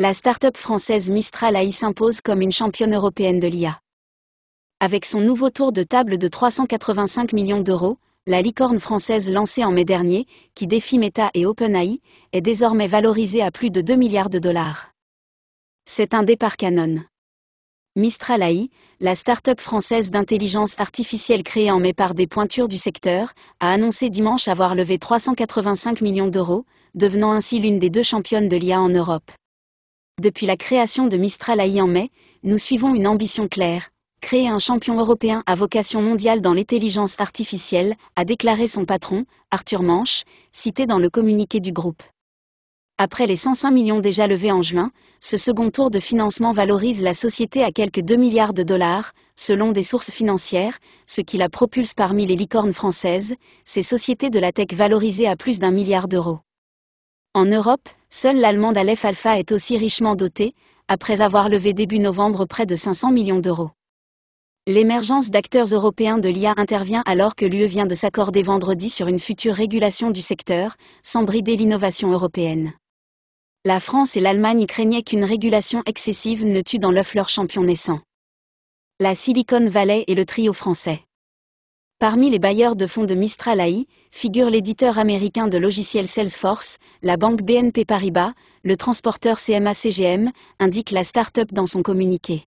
La start-up française Mistral AI s'impose comme une championne européenne de l'IA. Avec son nouveau tour de table de 385 millions d'euros, la licorne française lancée en mai dernier, qui défie Meta et OpenAI, est désormais valorisée à plus de 2 milliards de dollars. C'est un départ canon. Mistral AI, la start-up française d'intelligence artificielle créée en mai par des pointures du secteur, a annoncé dimanche avoir levé 385 millions d'euros, devenant ainsi l'une des deux championnes de l'IA en Europe. Depuis la création de Mistral AI en mai, nous suivons une ambition claire. Créer un champion européen à vocation mondiale dans l'intelligence artificielle, a déclaré son patron, Arthur Manche, cité dans le communiqué du groupe. Après les 105 millions déjà levés en juin, ce second tour de financement valorise la société à quelques 2 milliards de dollars, selon des sources financières, ce qui la propulse parmi les licornes françaises, ces sociétés de la tech valorisées à plus d'un milliard d'euros. En Europe, Seule l'allemande Aleph Alpha est aussi richement dotée, après avoir levé début novembre près de 500 millions d'euros. L'émergence d'acteurs européens de l'IA intervient alors que l'UE vient de s'accorder vendredi sur une future régulation du secteur, sans brider l'innovation européenne. La France et l'Allemagne craignaient qu'une régulation excessive ne tue dans l'œuf leur champion naissant. La Silicon Valley et le trio français. Parmi les bailleurs de fonds de Mistral AI, figure l'éditeur américain de logiciels Salesforce, la banque BNP Paribas, le transporteur CMA-CGM, indique la start-up dans son communiqué.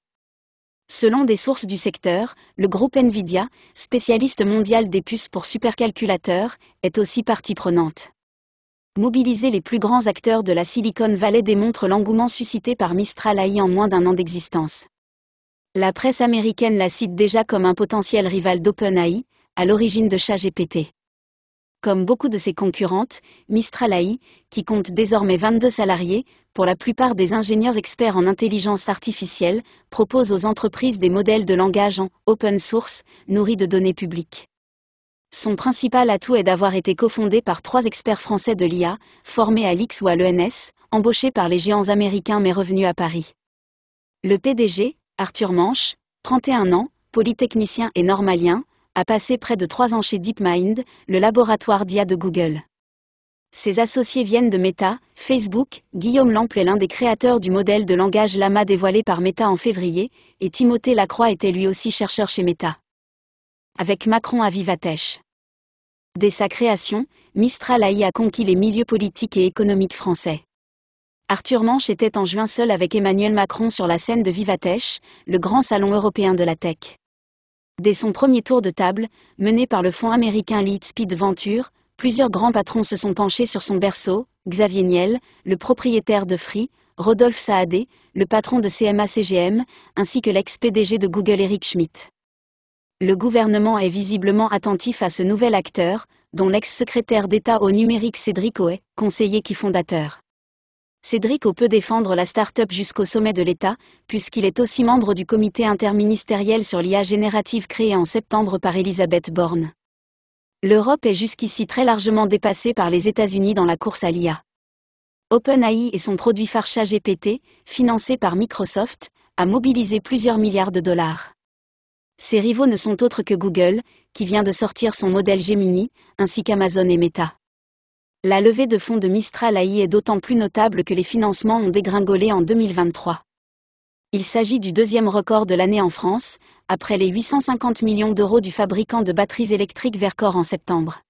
Selon des sources du secteur, le groupe Nvidia, spécialiste mondial des puces pour supercalculateurs, est aussi partie prenante. Mobiliser les plus grands acteurs de la Silicon Valley démontre l'engouement suscité par Mistral AI en moins d'un an d'existence. La presse américaine la cite déjà comme un potentiel rival d'OpenAI, à l'origine de ChatGPT. Comme beaucoup de ses concurrentes, Mistral AI, qui compte désormais 22 salariés, pour la plupart des ingénieurs experts en intelligence artificielle, propose aux entreprises des modèles de langage en open source, nourris de données publiques. Son principal atout est d'avoir été cofondé par trois experts français de l'IA, formés à l'IX ou à l'ENS, embauchés par les géants américains mais revenus à Paris. Le PDG, Arthur Manche, 31 ans, polytechnicien et normalien, a passé près de trois ans chez DeepMind, le laboratoire d'IA de Google. Ses associés viennent de Meta, Facebook, Guillaume Lample est l'un des créateurs du modèle de langage Lama dévoilé par Meta en février, et Timothée Lacroix était lui aussi chercheur chez Meta. Avec Macron à Vivatech. Dès sa création, Mistral AI a conquis les milieux politiques et économiques français. Arthur Manche était en juin seul avec Emmanuel Macron sur la scène de Vivatech, le grand salon européen de la tech. Dès son premier tour de table, mené par le fonds américain Lead Speed Venture, plusieurs grands patrons se sont penchés sur son berceau, Xavier Niel, le propriétaire de Free, Rodolphe Saadé, le patron de CMA-CGM, ainsi que l'ex-PDG de Google Eric Schmidt. Le gouvernement est visiblement attentif à ce nouvel acteur, dont l'ex-secrétaire d'État au numérique Cédric Oet, conseiller qui fondateur. Cédric O peut défendre la start-up jusqu'au sommet de l'État, puisqu'il est aussi membre du comité interministériel sur l'IA générative créé en septembre par Elisabeth Borne. L'Europe est jusqu'ici très largement dépassée par les États-Unis dans la course à l'IA. OpenAI et son produit Farcha GPT, financé par Microsoft, a mobilisé plusieurs milliards de dollars. Ses rivaux ne sont autres que Google, qui vient de sortir son modèle Gemini, ainsi qu'Amazon et Meta la levée de fonds de Mistral AI est d'autant plus notable que les financements ont dégringolé en 2023. Il s'agit du deuxième record de l'année en France, après les 850 millions d'euros du fabricant de batteries électriques Vercor en septembre.